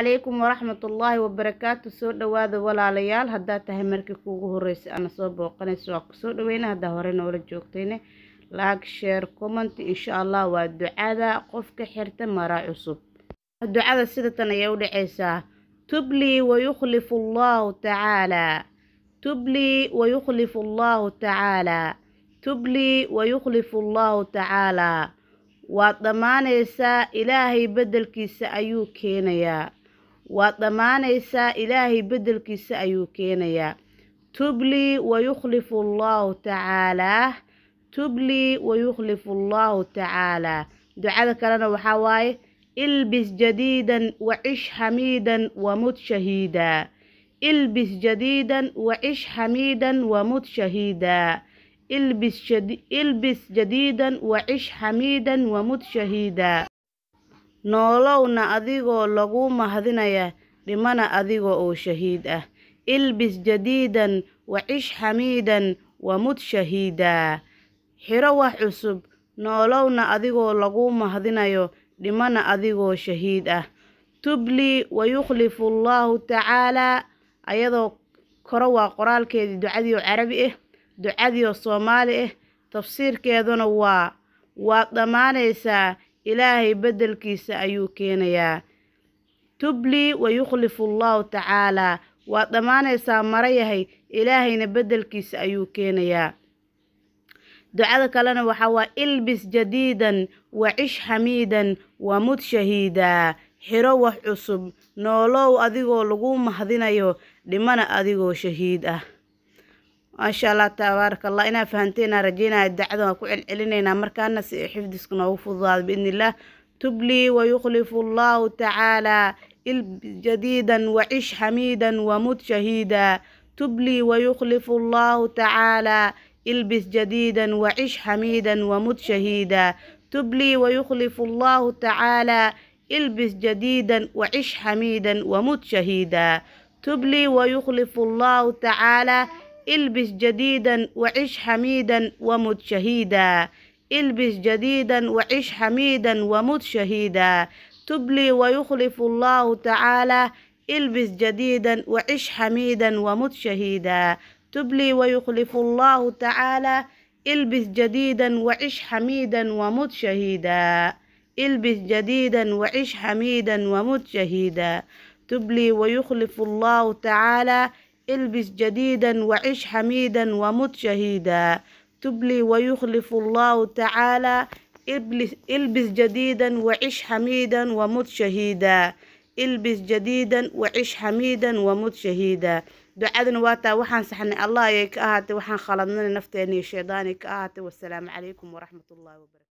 calaykum waraxmatullaahi wabarakaatu soo dhowaada walaalayaal haddaad tahay markii kuugu horreysay ana soo booqanayso waa kusoo dhaweyna haddaa hore noola joogtayne laag sheer comment insha allah waa ducada qofka xirta mara cusub ducada sidatan ayay u dhacaysaa tublii wayukhlifu allaahu tacaalaa tublii wayukhlifu allaahu tacaalaa tublii wayukhlifu allaahu tacaalaa waad dhammaanaysaa ilaahay beddelkiisa ayuu keenayaa waad dhammaanaysaa ilaahay beddelkiisa ayuu keenayaa tublii wayukhlifu allaahu tacaalaa tublii wayukhlifu allaahu tacaalaa ducada kalena waxaa waaye ilbis jadiidan wacish xamiidan wamut shahiidaa ilbis jadiidan wacish xamiidan wamut shahiidaa ilbis jadiidan wacish xamiidan wamut shahiidaa noolowna adigoo laguu mahadinaya dhimana adiga oo shahiid ah ilbis jadiidan wacish xamiidan wamut shahiidaa xiro wax cusub noolowna adigoo laguu mahadinayo dhimana adigoo shahiid ah tubli wayukhlifu allaahu tacaalaa ayadoo koro waa qoraalkeedii ducadii oo carabi ah ducadii oo soomaali ah tafsiirkeeduna waa waad dhammaanaysaa ilaahay beddelkiisa ayuu keenayaa tubli wayukhlifu allahu tacaalaa waad dhammaanaysaa mara yahay ilaahayna beddelkiisa ayuu keenayaa ducada kalena waxaa waa ilbis jadiidan wa cish xamiidan mud shahiidaa xiro wax cusub noolow adigoo lagu mahdinayo dhimana adigoo shahiid ah ما شاء الله تبارك الله إنا فهمتينا رجينا الدعوة وكعل علينا مركانا حفظك وفضل بإذن الله تبلي ويخلف الله تعالى البس جديدا وعش حميدا ومت شهيدا تبلي ويخلف الله تعالى البس جديدا وعش حميدا ومت شهيدا تبلي ويخلف الله تعالى البس جديدا وعش حميدا ومت شهيدا تبلي ويخلف الله تعالى البس جديدا وعش حميدا ومت شهيدا البس جديدا وعش حميدا ومت شهيدا تبلي ويخلف الله تعالى البس جديدا وعش حميدا ومت شهيدا تبلي ويخلف الله تعالى البس جديدا وعش حميدا ومت شهيدا البس جديدا وعش حميدا ومت شهيدا تبلي ويخلف الله تعالى ilbis jadiidan wacish xamiidan wamut shahiida tubli wayukhlifu allahu tacaala ilbis jadiidan wacish xamiidan wamut shahiida ilbis jadiidan wacish xamiidan wamut shahiida ducadana waataa waxaan saxnay allah ayay ka ahaatay waxaan khaladnana nafteena iyo shaydaani ka ahaatay wasalaamu calaykum waraxmat ullahi wabarakatu